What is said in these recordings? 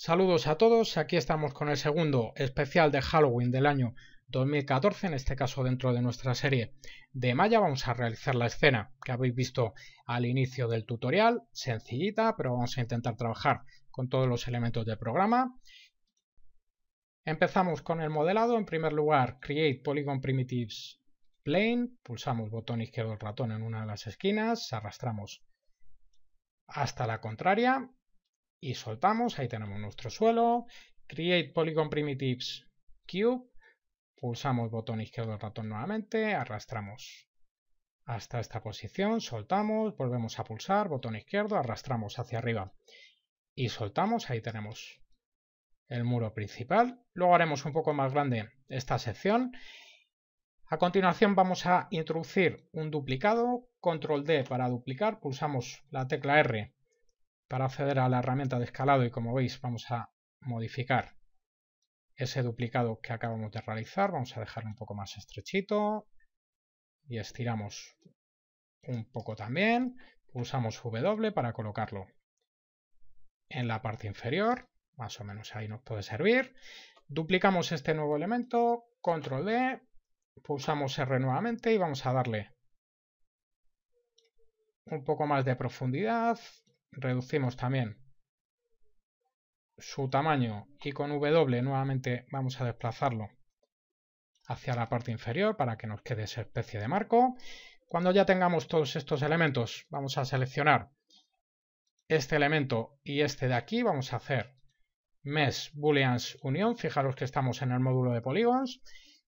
Saludos a todos, aquí estamos con el segundo especial de Halloween del año 2014, en este caso dentro de nuestra serie de Maya vamos a realizar la escena que habéis visto al inicio del tutorial, sencillita, pero vamos a intentar trabajar con todos los elementos del programa. Empezamos con el modelado, en primer lugar Create Polygon Primitives Plane, pulsamos botón izquierdo del ratón en una de las esquinas, arrastramos hasta la contraria, y soltamos. Ahí tenemos nuestro suelo. Create Polygon Primitives Cube. Pulsamos botón izquierdo del ratón nuevamente, arrastramos hasta esta posición, soltamos, volvemos a pulsar, botón izquierdo, arrastramos hacia arriba y soltamos. Ahí tenemos el muro principal. Luego haremos un poco más grande esta sección. A continuación vamos a introducir un duplicado, control D para duplicar, pulsamos la tecla R para acceder a la herramienta de escalado y como veis vamos a modificar ese duplicado que acabamos de realizar, vamos a dejarlo un poco más estrechito y estiramos un poco también, usamos W para colocarlo en la parte inferior, más o menos ahí nos puede servir, duplicamos este nuevo elemento, control D, pulsamos R nuevamente y vamos a darle un poco más de profundidad, reducimos también su tamaño y con W nuevamente vamos a desplazarlo hacia la parte inferior para que nos quede esa especie de marco. Cuando ya tengamos todos estos elementos vamos a seleccionar este elemento y este de aquí, vamos a hacer mesh booleans unión, fijaros que estamos en el módulo de polígonos.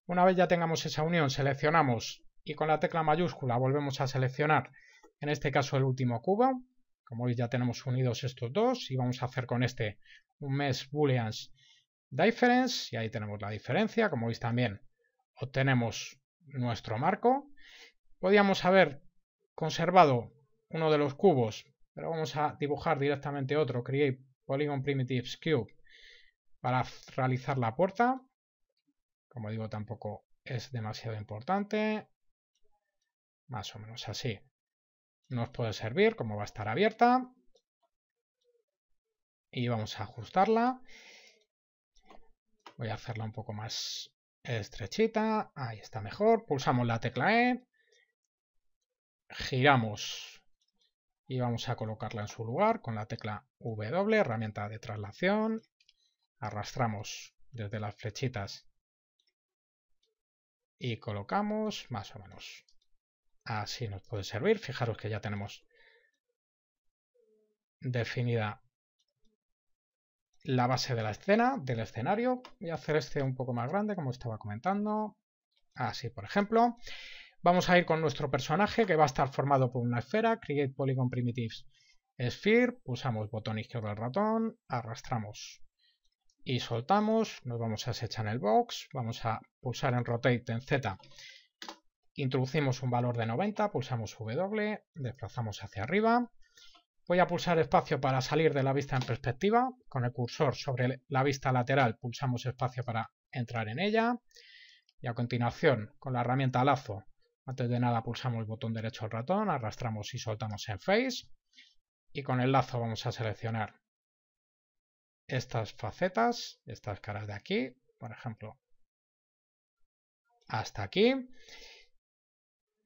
Una vez ya tengamos esa unión seleccionamos y con la tecla mayúscula volvemos a seleccionar en este caso el último cubo como veis ya tenemos unidos estos dos y vamos a hacer con este un Mesh booleans difference y ahí tenemos la diferencia. Como veis también obtenemos nuestro marco. Podríamos haber conservado uno de los cubos, pero vamos a dibujar directamente otro. Create Polygon Primitives Cube para realizar la puerta. Como digo, tampoco es demasiado importante. Más o menos así nos puede servir, como va a estar abierta. Y vamos a ajustarla. Voy a hacerla un poco más estrechita. Ahí está mejor. Pulsamos la tecla E. Giramos. Y vamos a colocarla en su lugar con la tecla W, herramienta de traslación. Arrastramos desde las flechitas y colocamos más o menos así nos puede servir. Fijaros que ya tenemos definida la base de la escena, del escenario. Voy a hacer este un poco más grande, como estaba comentando. Así, por ejemplo. Vamos a ir con nuestro personaje, que va a estar formado por una esfera. Create Polygon Primitives Sphere. Pulsamos botón izquierdo del ratón. Arrastramos y soltamos. Nos vamos a en el box. Vamos a pulsar en Rotate en Z Introducimos un valor de 90, pulsamos W, desplazamos hacia arriba. Voy a pulsar espacio para salir de la vista en perspectiva. Con el cursor sobre la vista lateral pulsamos espacio para entrar en ella. Y a continuación, con la herramienta lazo, antes de nada pulsamos el botón derecho del ratón, arrastramos y soltamos en Face. Y con el lazo vamos a seleccionar estas facetas, estas caras de aquí, por ejemplo, hasta aquí.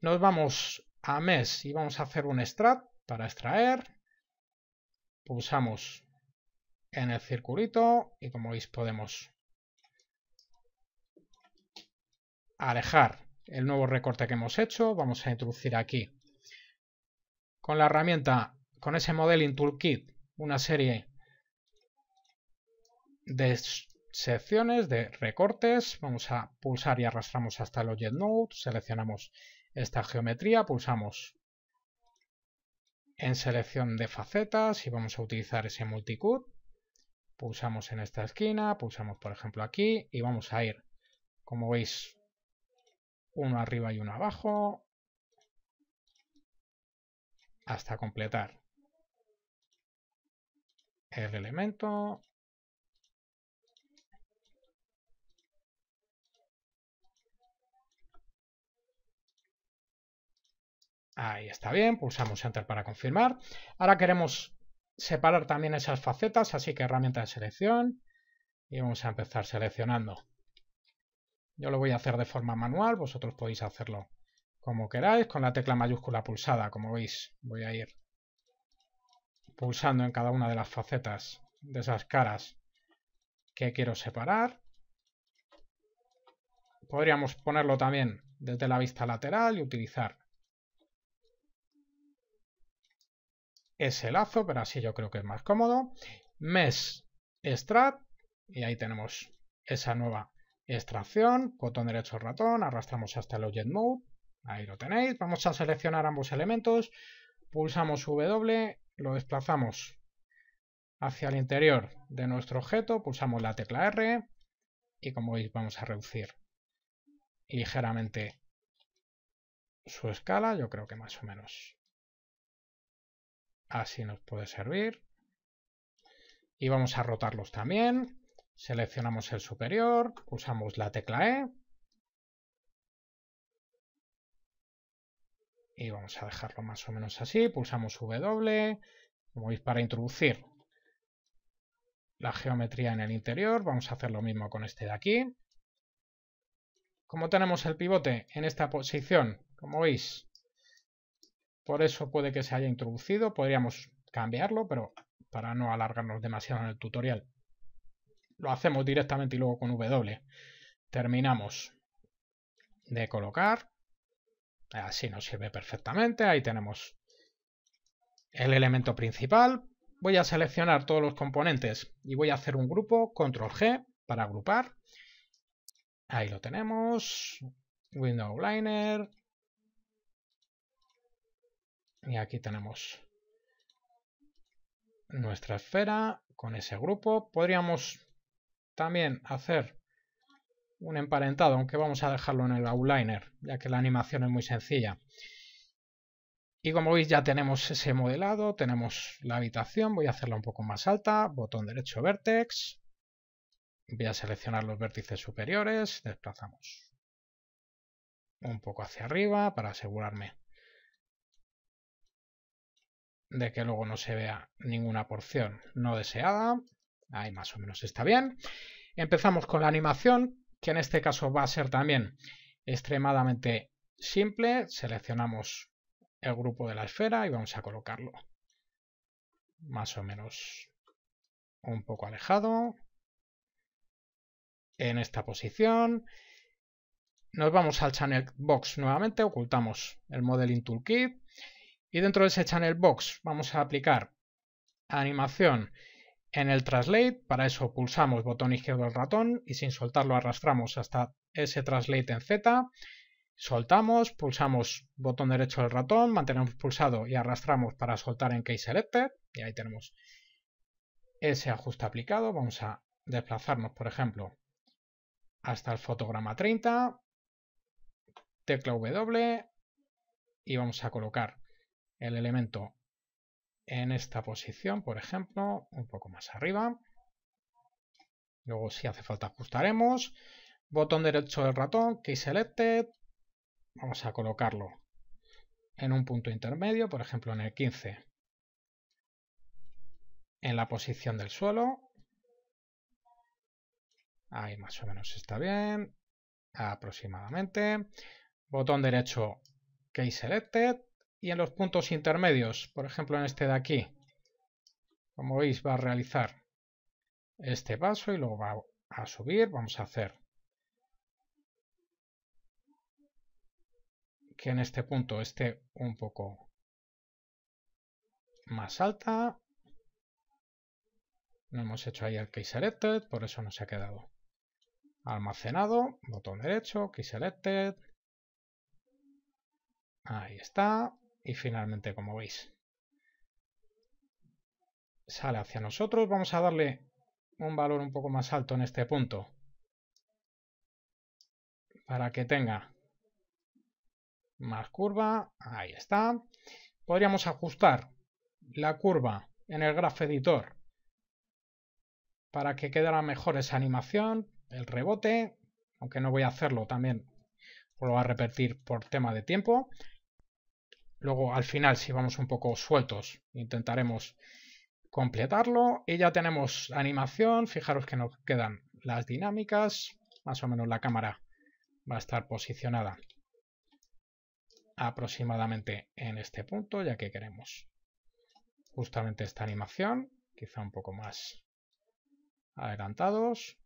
Nos vamos a mes y vamos a hacer un strat para extraer. Pulsamos en el circulito y como veis podemos alejar el nuevo recorte que hemos hecho. Vamos a introducir aquí con la herramienta, con ese Modeling Toolkit, una serie de secciones, de recortes. Vamos a pulsar y arrastramos hasta el Object Node. Seleccionamos esta geometría, pulsamos en selección de facetas y vamos a utilizar ese multicut. Pulsamos en esta esquina, pulsamos por ejemplo aquí y vamos a ir, como veis, uno arriba y uno abajo hasta completar el elemento Ahí está bien, pulsamos Enter para confirmar. Ahora queremos separar también esas facetas, así que herramienta de selección. Y vamos a empezar seleccionando. Yo lo voy a hacer de forma manual, vosotros podéis hacerlo como queráis, con la tecla mayúscula pulsada, como veis. Voy a ir pulsando en cada una de las facetas de esas caras que quiero separar. Podríamos ponerlo también desde la vista lateral y utilizar ese lazo, pero así yo creo que es más cómodo. Mesh Strat, y ahí tenemos esa nueva extracción. Botón derecho ratón, arrastramos hasta el Object Mode. Ahí lo tenéis. Vamos a seleccionar ambos elementos. Pulsamos W, lo desplazamos hacia el interior de nuestro objeto. Pulsamos la tecla R y como veis vamos a reducir ligeramente su escala, yo creo que más o menos así nos puede servir. Y vamos a rotarlos también. Seleccionamos el superior, pulsamos la tecla E. Y vamos a dejarlo más o menos así, pulsamos W. Como veis, para introducir la geometría en el interior, vamos a hacer lo mismo con este de aquí. Como tenemos el pivote en esta posición, como veis, por eso puede que se haya introducido, podríamos cambiarlo, pero para no alargarnos demasiado en el tutorial. Lo hacemos directamente y luego con W. Terminamos de colocar. Así nos sirve perfectamente. Ahí tenemos el elemento principal. Voy a seleccionar todos los componentes y voy a hacer un grupo, control G, para agrupar. Ahí lo tenemos. Window Liner, y aquí tenemos nuestra esfera con ese grupo. Podríamos también hacer un emparentado, aunque vamos a dejarlo en el outliner, ya que la animación es muy sencilla. Y como veis ya tenemos ese modelado, tenemos la habitación, voy a hacerla un poco más alta, botón derecho vertex, voy a seleccionar los vértices superiores, desplazamos un poco hacia arriba para asegurarme de que luego no se vea ninguna porción no deseada. Ahí más o menos está bien. Empezamos con la animación, que en este caso va a ser también extremadamente simple. Seleccionamos el grupo de la esfera y vamos a colocarlo más o menos un poco alejado. En esta posición. Nos vamos al Channel Box nuevamente, ocultamos el Modeling Toolkit y dentro de ese channel box vamos a aplicar animación en el translate. Para eso pulsamos botón izquierdo del ratón y sin soltarlo arrastramos hasta ese translate en Z. Soltamos, pulsamos botón derecho del ratón, mantenemos pulsado y arrastramos para soltar en Case Selected. Y ahí tenemos ese ajuste aplicado. Vamos a desplazarnos, por ejemplo, hasta el fotograma 30. Tecla W y vamos a colocar el elemento en esta posición, por ejemplo, un poco más arriba. Luego, si hace falta, ajustaremos. Botón derecho del ratón, Key Selected. Vamos a colocarlo en un punto intermedio, por ejemplo, en el 15. En la posición del suelo. Ahí más o menos está bien. Aproximadamente. Botón derecho, Key Selected y en los puntos intermedios, por ejemplo en este de aquí. Como veis va a realizar este paso y luego va a subir, vamos a hacer que en este punto esté un poco más alta. No hemos hecho ahí el key selected, por eso no se ha quedado almacenado, botón derecho, key selected, ahí está, y finalmente como veis sale hacia nosotros. Vamos a darle un valor un poco más alto en este punto para que tenga más curva. Ahí está. Podríamos ajustar la curva en el grafo Editor para que quedara mejor esa animación, el rebote, aunque no voy a hacerlo también, lo voy a repetir por tema de tiempo. Luego al final, si vamos un poco sueltos, intentaremos completarlo. Y ya tenemos animación. Fijaros que nos quedan las dinámicas. Más o menos la cámara va a estar posicionada aproximadamente en este punto, ya que queremos justamente esta animación. Quizá un poco más adelantados.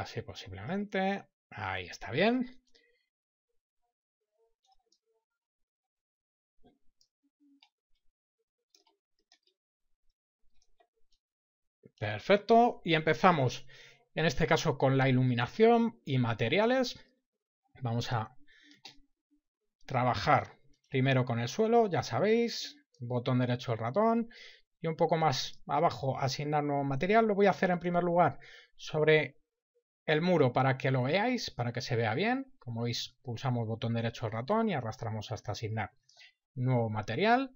Así posiblemente. Ahí está bien. Perfecto. Y empezamos, en este caso, con la iluminación y materiales. Vamos a trabajar primero con el suelo, ya sabéis, botón derecho del ratón, y un poco más abajo asignar nuevo material. Lo voy a hacer en primer lugar sobre el muro para que lo veáis, para que se vea bien. Como veis, pulsamos botón derecho del ratón y arrastramos hasta asignar nuevo material.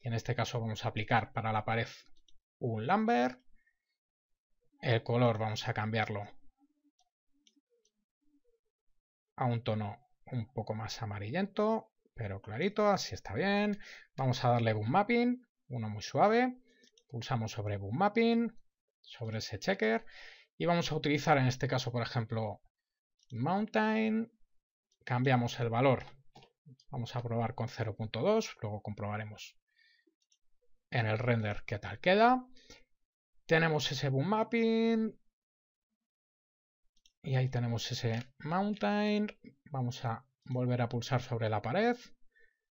en este caso vamos a aplicar para la pared un Lambert. El color vamos a cambiarlo a un tono un poco más amarillento, pero clarito, así está bien. Vamos a darle Boom Mapping, uno muy suave. Pulsamos sobre Boom Mapping, sobre ese checker y vamos a utilizar en este caso, por ejemplo, mountain. Cambiamos el valor. Vamos a probar con 0.2, luego comprobaremos en el render qué tal queda. Tenemos ese boom mapping. Y ahí tenemos ese mountain. Vamos a volver a pulsar sobre la pared.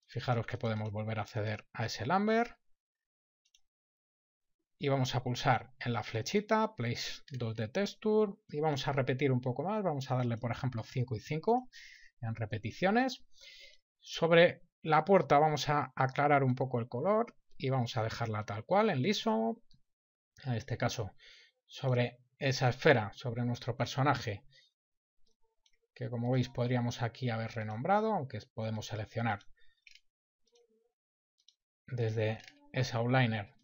Fijaros que podemos volver a acceder a ese Lambert y vamos a pulsar en la flechita, place 2 de texture y vamos a repetir un poco más, vamos a darle por ejemplo 5 y 5 en repeticiones. Sobre la puerta vamos a aclarar un poco el color y vamos a dejarla tal cual en liso. En este caso sobre esa esfera, sobre nuestro personaje, que como veis podríamos aquí haber renombrado, aunque podemos seleccionar desde esa outliner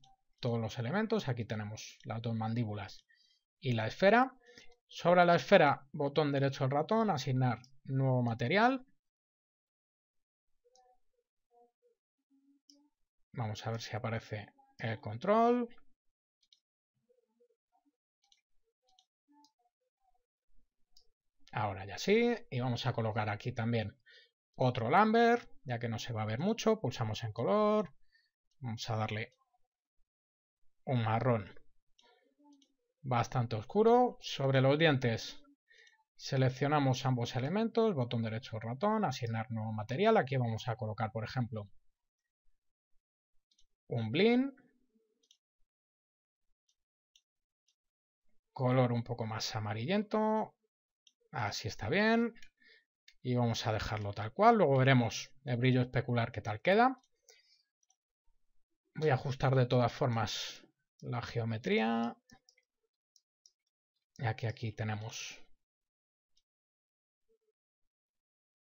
todos los elementos. Aquí tenemos las dos mandíbulas y la esfera. Sobre la esfera, botón derecho del ratón, asignar nuevo material. Vamos a ver si aparece el control. Ahora ya sí. Y vamos a colocar aquí también otro Lambert, ya que no se va a ver mucho. Pulsamos en color. Vamos a darle un marrón. Bastante oscuro. Sobre los dientes seleccionamos ambos elementos, botón derecho ratón, asignar nuevo material. Aquí vamos a colocar, por ejemplo, un blin. Color un poco más amarillento. Así está bien. Y vamos a dejarlo tal cual. Luego veremos el brillo especular que tal queda. Voy a ajustar de todas formas la geometría, ya que aquí tenemos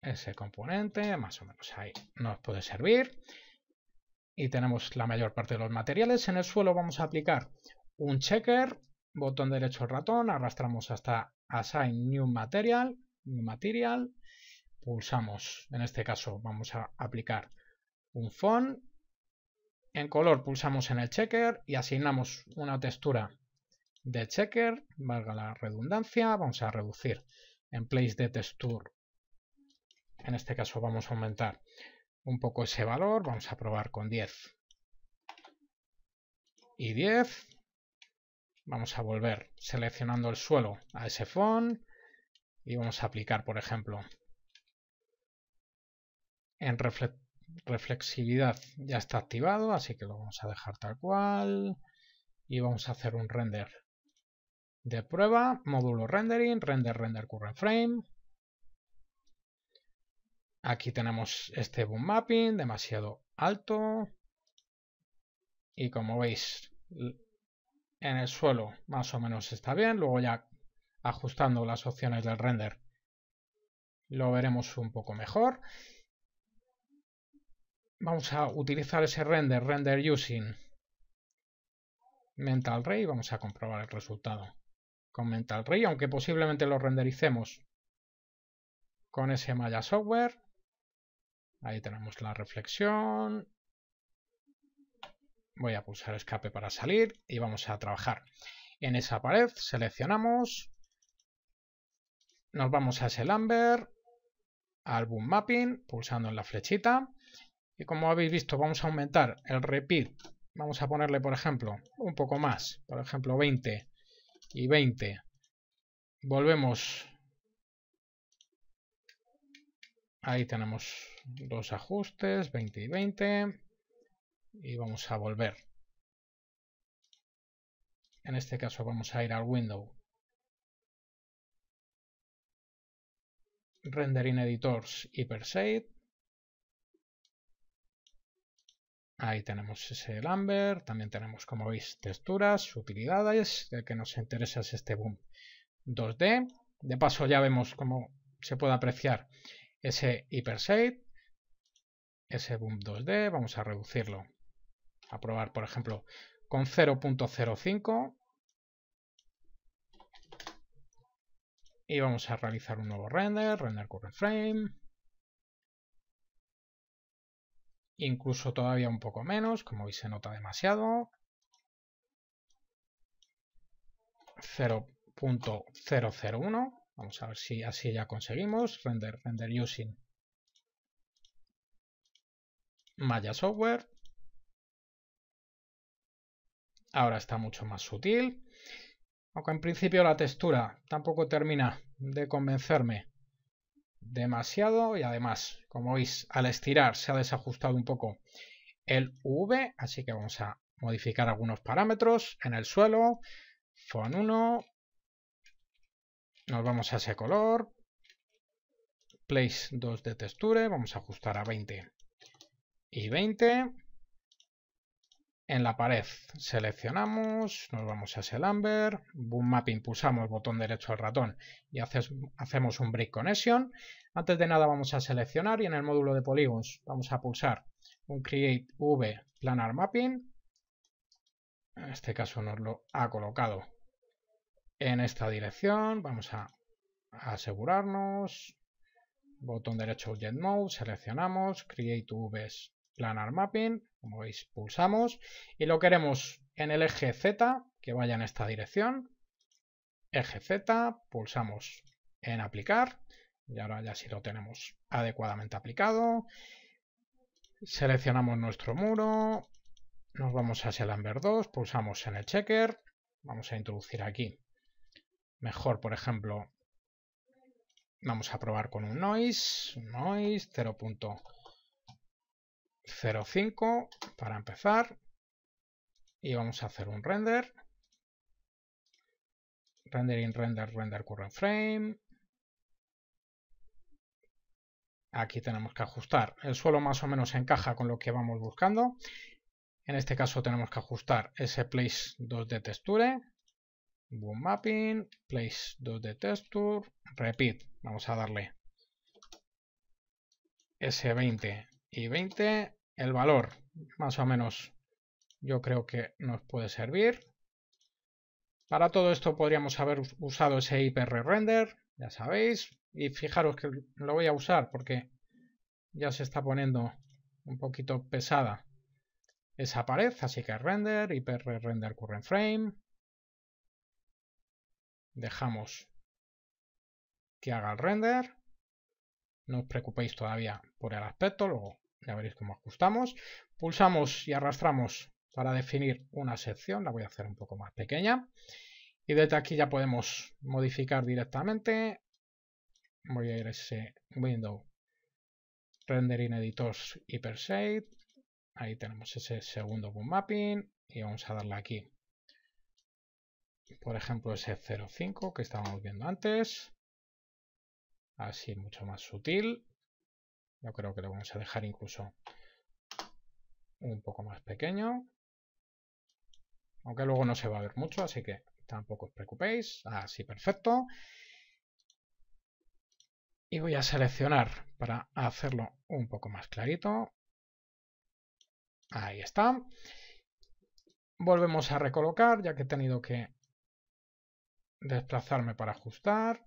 ese componente, más o menos ahí nos puede servir. Y tenemos la mayor parte de los materiales. En el suelo vamos a aplicar un checker, botón derecho ratón, arrastramos hasta Assign New Material, New Material, pulsamos, en este caso vamos a aplicar un font, en color pulsamos en el checker y asignamos una textura de checker, valga la redundancia, vamos a reducir en place de texture. En este caso vamos a aumentar un poco ese valor, vamos a probar con 10 y 10. Vamos a volver seleccionando el suelo a ese font y vamos a aplicar, por ejemplo, en reflector reflexividad ya está activado, así que lo vamos a dejar tal cual. Y vamos a hacer un render de prueba, módulo rendering, render, render current frame. Aquí tenemos este boom mapping demasiado alto. Y como veis, en el suelo más o menos está bien. Luego ya ajustando las opciones del render lo veremos un poco mejor vamos a utilizar ese render, render using mental ray, vamos a comprobar el resultado con mental ray, aunque posiblemente lo rendericemos con ese Maya Software. Ahí tenemos la reflexión. Voy a pulsar escape para salir y vamos a trabajar. En esa pared seleccionamos. Nos vamos a ese Lambert, al Mapping, pulsando en la flechita. Y como habéis visto, vamos a aumentar el repeat. Vamos a ponerle, por ejemplo, un poco más. Por ejemplo, 20 y 20. Volvemos. Ahí tenemos los ajustes, 20 y 20. Y vamos a volver. En este caso vamos a ir al window. Rendering Editors y Persade. Ahí tenemos ese Lambert, también tenemos, como veis, texturas, utilidades, el que nos interesa es este boom 2D. De paso ya vemos cómo se puede apreciar ese hypershade, ese boom 2D, vamos a reducirlo, a probar, por ejemplo, con 0.05 y vamos a realizar un nuevo render, render current frame, incluso todavía un poco menos, como veis se nota demasiado. 0.001, vamos a ver si así ya conseguimos, render, render using Maya Software. Ahora está mucho más sutil, aunque en principio la textura tampoco termina de convencerme demasiado y además, como veis, al estirar se ha desajustado un poco el V, así que vamos a modificar algunos parámetros en el suelo, font 1, nos vamos a ese color, place 2 de texture, vamos a ajustar a 20 y 20, en la pared. Seleccionamos, nos vamos a el Amber, Boom Mapping, pulsamos botón derecho al ratón y hacemos un Brick Connection. Antes de nada vamos a seleccionar y en el módulo de polígonos vamos a pulsar un Create V Planar Mapping. En este caso nos lo ha colocado en esta dirección. Vamos a asegurarnos. Botón derecho Jet Mode, seleccionamos, Create Vs planar mapping, como veis pulsamos y lo queremos en el eje Z, que vaya en esta dirección, eje Z, pulsamos en aplicar y ahora ya si lo tenemos adecuadamente aplicado, seleccionamos nuestro muro, nos vamos hacia el Amber 2, pulsamos en el checker, vamos a introducir aquí mejor por ejemplo vamos a probar con un noise, noise 0.1 0.5 para empezar. Y vamos a hacer un render. Rendering, render, render current frame. Aquí tenemos que ajustar. El suelo más o menos encaja con lo que vamos buscando. En este caso tenemos que ajustar ese place 2 de texture. Boom mapping, place 2 de texture, repeat. Vamos a darle S20 y 20 el valor, más o menos, yo creo que nos puede servir. Para todo esto podríamos haber usado ese IPR render, ya sabéis. Y fijaros que lo voy a usar porque ya se está poniendo un poquito pesada esa pared, así que render, IPR render current frame. Dejamos que haga el render. No os preocupéis todavía por el aspecto, luego ya veréis cómo ajustamos. Pulsamos y arrastramos para definir una sección, la voy a hacer un poco más pequeña. Y desde aquí ya podemos modificar directamente. Voy a ir a ese window rendering editors hypershade. Ahí tenemos ese segundo boom mapping y vamos a darle aquí. Por ejemplo, ese 05 que estábamos viendo antes. Así mucho más sutil. Yo creo que lo vamos a dejar incluso un poco más pequeño. Aunque luego no se va a ver mucho, así que tampoco os preocupéis. Así, perfecto. Y voy a seleccionar para hacerlo un poco más clarito. Ahí está. Volvemos a recolocar, ya que he tenido que desplazarme para ajustar.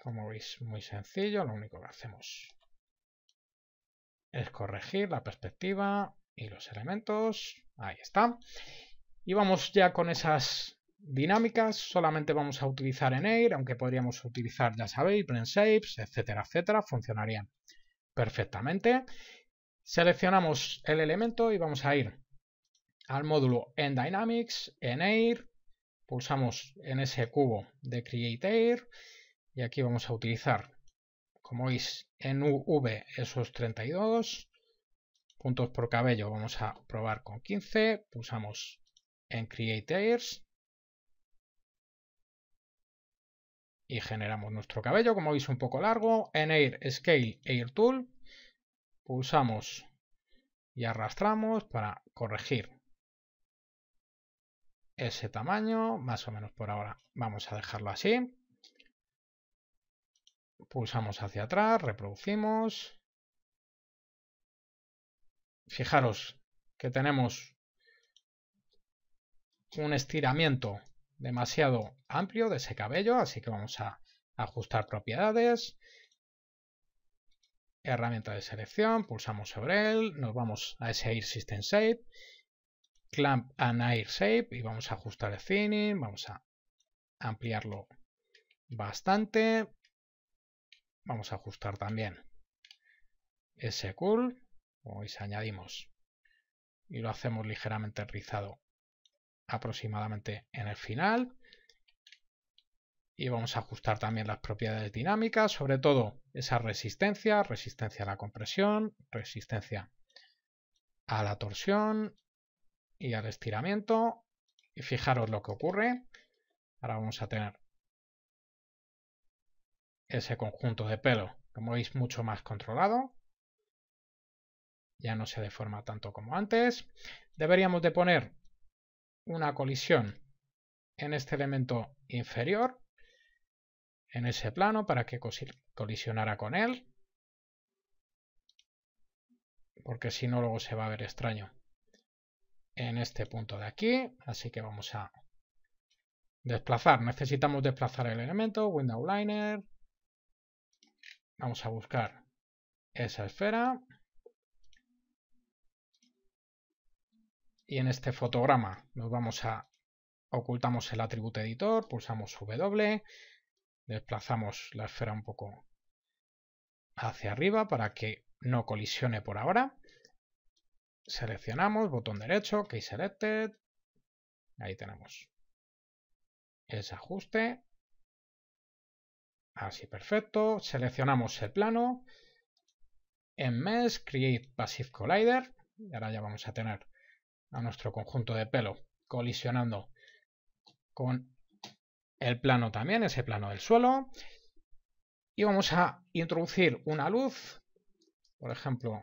Como veis, muy sencillo, lo único que hacemos es corregir la perspectiva y los elementos. Ahí está. Y vamos ya con esas dinámicas. Solamente vamos a utilizar en Air, aunque podríamos utilizar, ya sabéis, Blend etcétera, etcétera. Funcionarían perfectamente. Seleccionamos el elemento y vamos a ir al módulo en Dynamics, en Air. Pulsamos en ese cubo de Create Air y aquí vamos a utilizar, como veis, en UV esos 32, puntos por cabello vamos a probar con 15, pulsamos en Create Airs y generamos nuestro cabello, como veis un poco largo, en Air Scale Air Tool, pulsamos y arrastramos para corregir ese tamaño, más o menos por ahora vamos a dejarlo así. Pulsamos hacia atrás, reproducimos. Fijaros que tenemos un estiramiento demasiado amplio de ese cabello, así que vamos a ajustar propiedades. Herramienta de selección, pulsamos sobre él, nos vamos a ese Air System Shape, Clamp and Air Shape y vamos a ajustar el thinning, vamos a ampliarlo bastante. Vamos a ajustar también ese curl. Como veis, añadimos y lo hacemos ligeramente rizado aproximadamente en el final. Y vamos a ajustar también las propiedades dinámicas, sobre todo esa resistencia, resistencia a la compresión, resistencia a la torsión y al estiramiento. Y fijaros lo que ocurre. Ahora vamos a tener ese conjunto de pelo. Como veis, mucho más controlado. Ya no se deforma tanto como antes. Deberíamos de poner una colisión en este elemento inferior, en ese plano, para que colisionara con él. Porque si no, luego se va a ver extraño en este punto de aquí. Así que vamos a desplazar. Necesitamos desplazar el elemento, window liner, Vamos a buscar esa esfera. Y en este fotograma nos vamos a... Ocultamos el atributo editor, pulsamos W, desplazamos la esfera un poco hacia arriba para que no colisione por ahora. Seleccionamos, botón derecho, Key Selected. Ahí tenemos ese ajuste. Así, perfecto. Seleccionamos el plano. En Mesh, Create Passive Collider. Y ahora ya vamos a tener a nuestro conjunto de pelo colisionando con el plano también, ese plano del suelo. Y vamos a introducir una luz. Por ejemplo,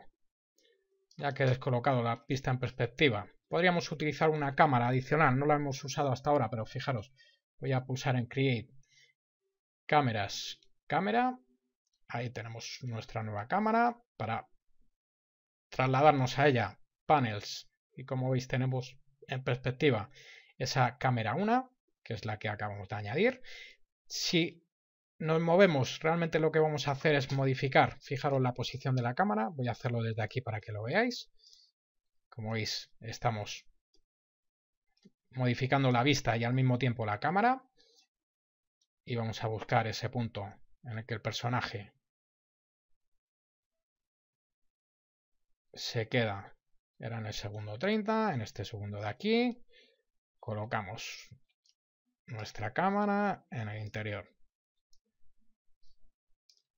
ya que he descolocado la pista en perspectiva, podríamos utilizar una cámara adicional. No la hemos usado hasta ahora, pero fijaros, voy a pulsar en Create Cámaras, cámara. Ahí tenemos nuestra nueva cámara para trasladarnos a ella. Panels. Y como veis tenemos en perspectiva esa cámara 1, que es la que acabamos de añadir. Si nos movemos, realmente lo que vamos a hacer es modificar. Fijaros la posición de la cámara. Voy a hacerlo desde aquí para que lo veáis. Como veis, estamos modificando la vista y al mismo tiempo la cámara y vamos a buscar ese punto en el que el personaje se queda. Era en el segundo 30, en este segundo de aquí. Colocamos nuestra cámara en el interior.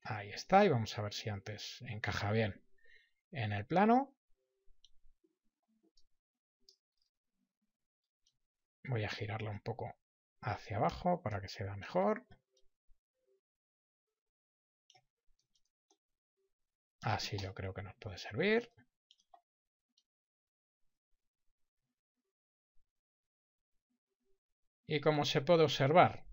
Ahí está, y vamos a ver si antes encaja bien en el plano. Voy a girarla un poco hacia abajo para que se vea mejor. Así yo creo que nos puede servir. Y como se puede observar,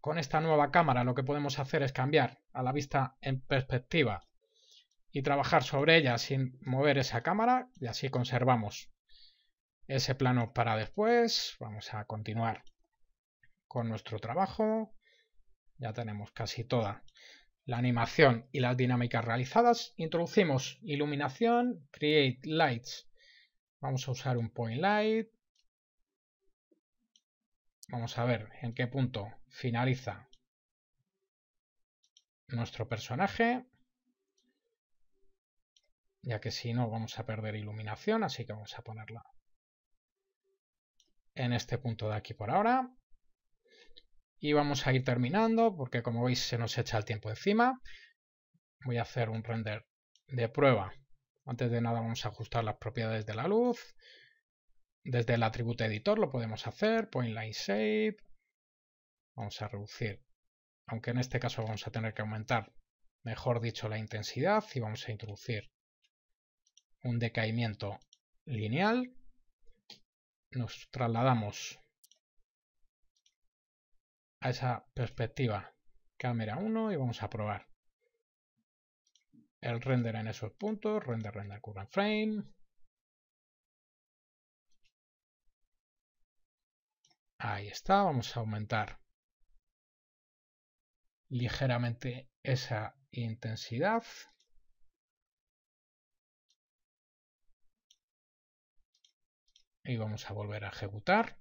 con esta nueva cámara lo que podemos hacer es cambiar a la vista en perspectiva y trabajar sobre ella sin mover esa cámara y así conservamos ese plano para después. Vamos a continuar con nuestro trabajo. Ya tenemos casi toda la animación y las dinámicas realizadas. Introducimos iluminación, create lights. Vamos a usar un point light. Vamos a ver en qué punto finaliza nuestro personaje. Ya que si no vamos a perder iluminación, así que vamos a ponerla en este punto de aquí por ahora. Y vamos a ir terminando porque como veis se nos echa el tiempo encima. Voy a hacer un render de prueba. Antes de nada vamos a ajustar las propiedades de la luz. Desde el atributo editor lo podemos hacer, point line shape. Vamos a reducir, aunque en este caso vamos a tener que aumentar, mejor dicho, la intensidad y vamos a introducir un decaimiento lineal nos trasladamos a esa perspectiva cámara 1 y vamos a probar el render en esos puntos, render, render, current frame. Ahí está, vamos a aumentar ligeramente esa intensidad y vamos a volver a ejecutar.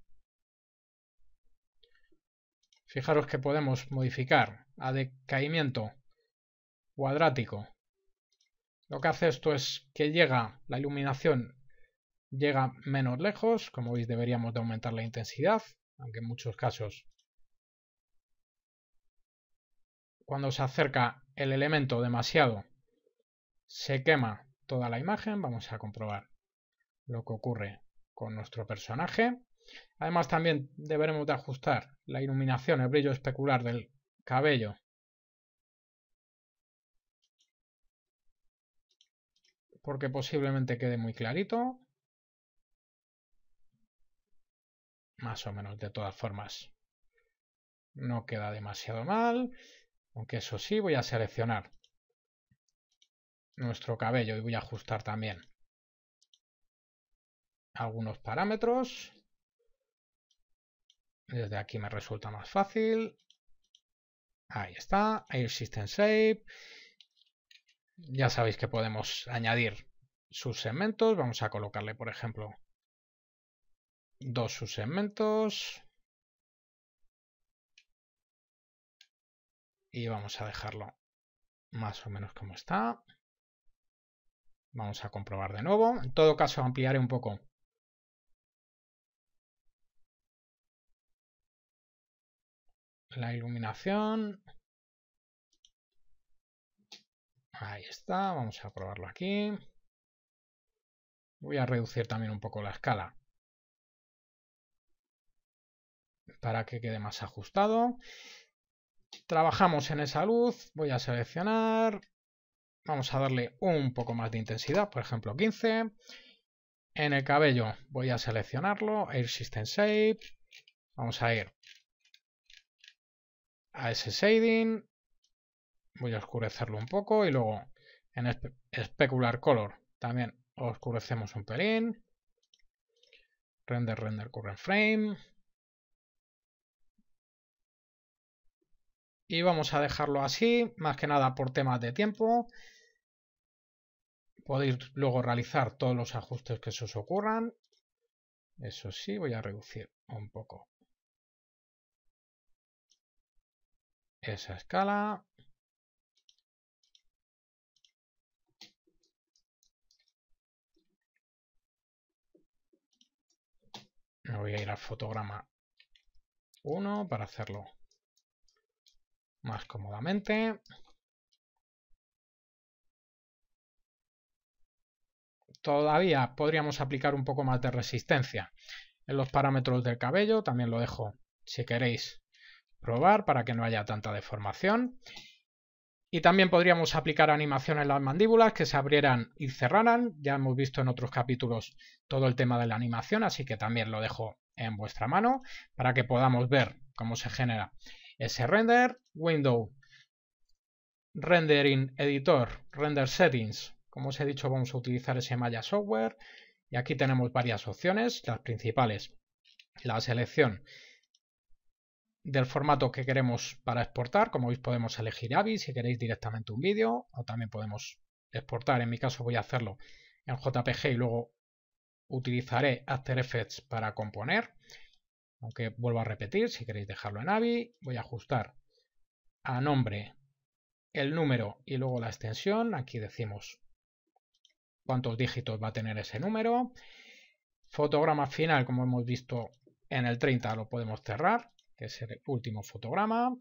Fijaros que podemos modificar a decaimiento cuadrático. Lo que hace esto es que llega la iluminación llega menos lejos, como veis deberíamos de aumentar la intensidad, aunque en muchos casos cuando se acerca el elemento demasiado se quema toda la imagen, vamos a comprobar lo que ocurre con nuestro personaje. Además también deberemos de ajustar la iluminación, el brillo especular del cabello. Porque posiblemente quede muy clarito. Más o menos de todas formas. No queda demasiado mal. Aunque eso sí, voy a seleccionar nuestro cabello y voy a ajustar también algunos parámetros. Desde aquí me resulta más fácil. Ahí está, Air System Shape. Ya sabéis que podemos añadir Sus segmentos. Vamos a colocarle, por ejemplo, dos sus segmentos. Y vamos a dejarlo más o menos como está. Vamos a comprobar de nuevo. En todo caso, ampliaré un poco la iluminación. Ahí está, vamos a probarlo aquí. Voy a reducir también un poco la escala para que quede más ajustado. Trabajamos en esa luz, voy a seleccionar, vamos a darle un poco más de intensidad, por ejemplo 15. En el cabello voy a seleccionarlo, Air System Shape, vamos a ir a ese shading. Voy a oscurecerlo un poco y luego en Specular Color también oscurecemos un pelín. Render, render, current frame. Y vamos a dejarlo así, más que nada por temas de tiempo. Podéis luego realizar todos los ajustes que se os ocurran. Eso sí, voy a reducir un poco esa escala. Me voy a ir al fotograma 1 para hacerlo más cómodamente. Todavía podríamos aplicar un poco más de resistencia en los parámetros del cabello. También lo dejo, si queréis, probar para que no haya tanta deformación. Y también podríamos aplicar animación en las mandíbulas que se abrieran y cerraran. Ya hemos visto en otros capítulos todo el tema de la animación, así que también lo dejo en vuestra mano para que podamos ver cómo se genera ese render. Window, Rendering Editor, Render Settings. Como os he dicho, vamos a utilizar ese Maya Software. Y aquí tenemos varias opciones, las principales. La selección del formato que queremos para exportar. Como veis podemos elegir AVI si queréis directamente un vídeo o también podemos exportar. En mi caso voy a hacerlo en JPG y luego utilizaré After Effects para componer. Aunque vuelvo a repetir, si queréis dejarlo en AVI, voy a ajustar a nombre el número y luego la extensión. Aquí decimos cuántos dígitos va a tener ese número. Fotograma final, como hemos visto en el 30, lo podemos cerrar que es el último fotograma.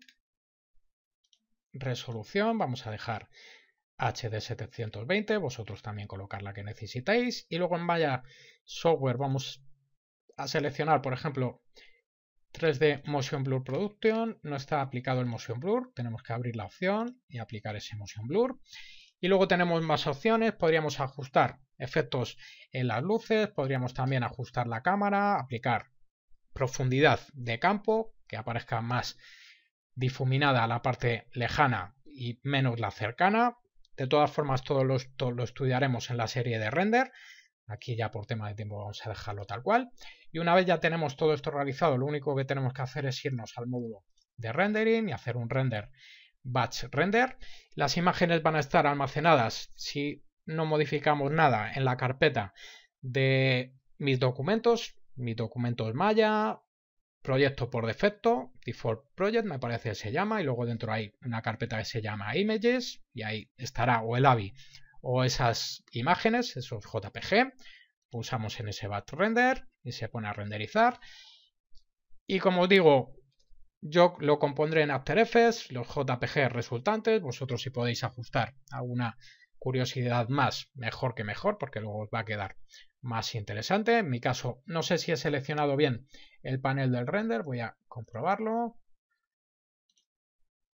Resolución, vamos a dejar HD 720, vosotros también colocar la que necesitéis. Y luego en Vaya Software vamos a seleccionar, por ejemplo, 3D Motion Blur Production. No está aplicado el Motion Blur, tenemos que abrir la opción y aplicar ese Motion Blur. Y luego tenemos más opciones, podríamos ajustar efectos en las luces, podríamos también ajustar la cámara, aplicar profundidad de campo, aparezca más difuminada la parte lejana y menos la cercana. De todas formas, todo lo, lo estudiaremos en la serie de render. Aquí ya por tema de tiempo vamos a dejarlo tal cual. Y una vez ya tenemos todo esto realizado, lo único que tenemos que hacer es irnos al módulo de rendering y hacer un render batch render. Las imágenes van a estar almacenadas, si no modificamos nada, en la carpeta de mis documentos, mis documentos Maya, proyecto por defecto, default project me parece que se llama, y luego dentro hay una carpeta que se llama images, y ahí estará o el AVI o esas imágenes, esos JPG, pulsamos en ese batch render y se pone a renderizar. Y como digo, yo lo compondré en After Effects, los JPG resultantes, vosotros si podéis ajustar alguna curiosidad más, mejor que mejor, porque luego os va a quedar más interesante. En mi caso, no sé si he seleccionado bien el panel del render, voy a comprobarlo.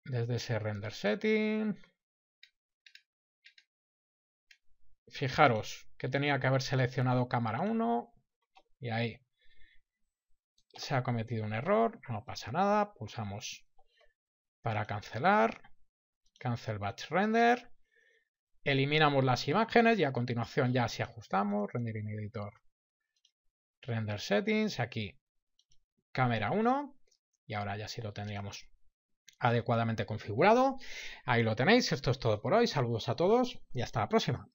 Desde ese render setting. Fijaros que tenía que haber seleccionado cámara 1 y ahí se ha cometido un error, no pasa nada, pulsamos para cancelar, cancel batch render Eliminamos las imágenes y a continuación ya si ajustamos, render in Editor, Render Settings, aquí cámara 1 y ahora ya si lo tendríamos adecuadamente configurado. Ahí lo tenéis, esto es todo por hoy, saludos a todos y hasta la próxima.